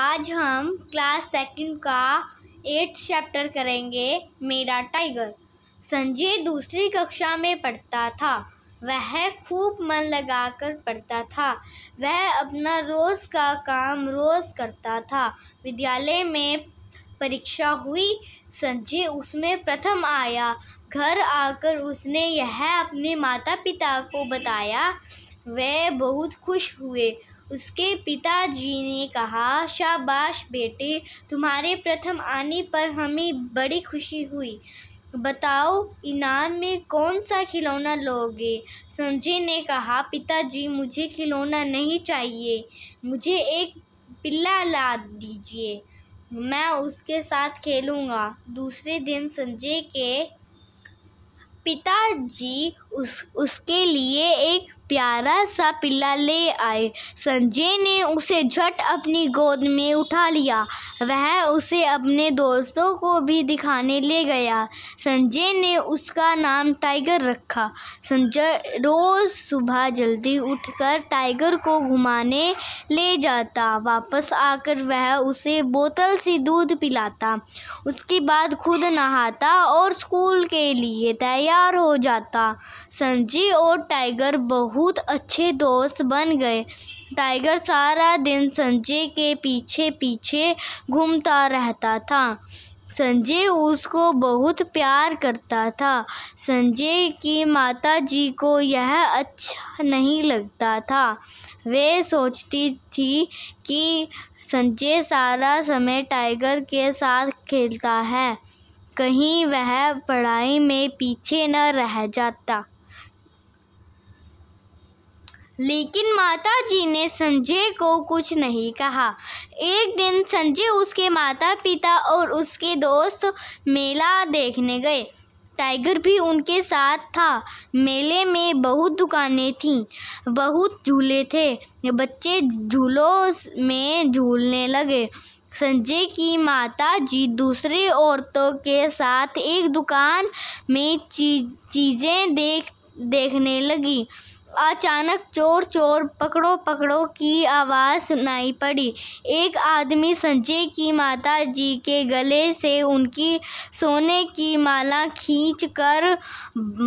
आज हम class second का एट्थ चैप्टर करेंगे मेरा टाइगर संजय दूसरी कक्षा में पढ़ता था वह खूब मन लगाकर पढ़ता था वह अपना रोज़ का काम रोज़ करता था विद्यालय में परीक्षा हुई संजय उसमें प्रथम आया घर आकर उसने यह अपने माता पिता को बताया वे बहुत खुश हुए उसके पिताजी ने कहा शाबाश बेटे तुम्हारे प्रथम आने पर हमें बड़ी खुशी हुई बताओ इनाम में कौन सा खिलौना लोगे संजय ने कहा पिताजी मुझे खिलौना नहीं चाहिए मुझे एक पिल्ला ला दीजिए मैं उसके साथ खेलूँगा दूसरे दिन संजय के पिताजी उस उसके लिए एक प्यारा सा पिल्ला ले आए संजय ने उसे झट अपनी गोद में उठा लिया वह उसे अपने दोस्तों को भी दिखाने ले गया संजय ने उसका नाम टाइगर रखा संजय रोज़ सुबह जल्दी उठकर टाइगर को घुमाने ले जाता वापस आकर वह उसे बोतल से दूध पिलाता उसके बाद खुद नहाता और स्कूल के लिए तैयार तैयार हो जाता संजी और टाइगर बहुत अच्छे दोस्त बन गए टाइगर सारा दिन संजय के पीछे पीछे घूमता रहता था संजय उसको बहुत प्यार करता था संजय की माता जी को यह अच्छा नहीं लगता था वे सोचती थी कि संजय सारा समय टाइगर के साथ खेलता है कहीं वह पढ़ाई में पीछे न रह जाता लेकिन माता जी ने संजय को कुछ नहीं कहा एक दिन संजय उसके माता पिता और उसके दोस्त मेला देखने गए टाइगर भी उनके साथ था मेले में बहुत दुकानें थीं बहुत झूले थे बच्चे झूलों में झूलने लगे संजय की माता जी दूसरी औरतों के साथ एक दुकान में चीज़ें देख देखने लगी अचानक चोर चोर पकड़ो पकड़ो की आवाज़ सुनाई पड़ी एक आदमी संजय की माता जी के गले से उनकी सोने की माला खींच कर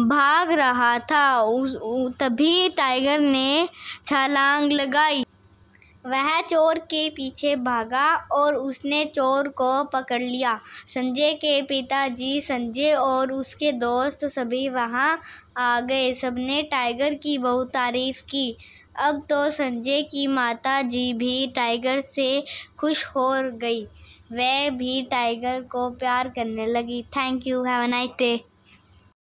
भाग रहा था उस तभी टाइगर ने छलांग लगाई वह चोर के पीछे भागा और उसने चोर को पकड़ लिया संजय के पिताजी संजय और उसके दोस्त सभी वहां आ गए सबने टाइगर की बहुत तारीफ की अब तो संजय की माता जी भी टाइगर से खुश हो गई वह भी टाइगर को प्यार करने लगी thank you have a nice day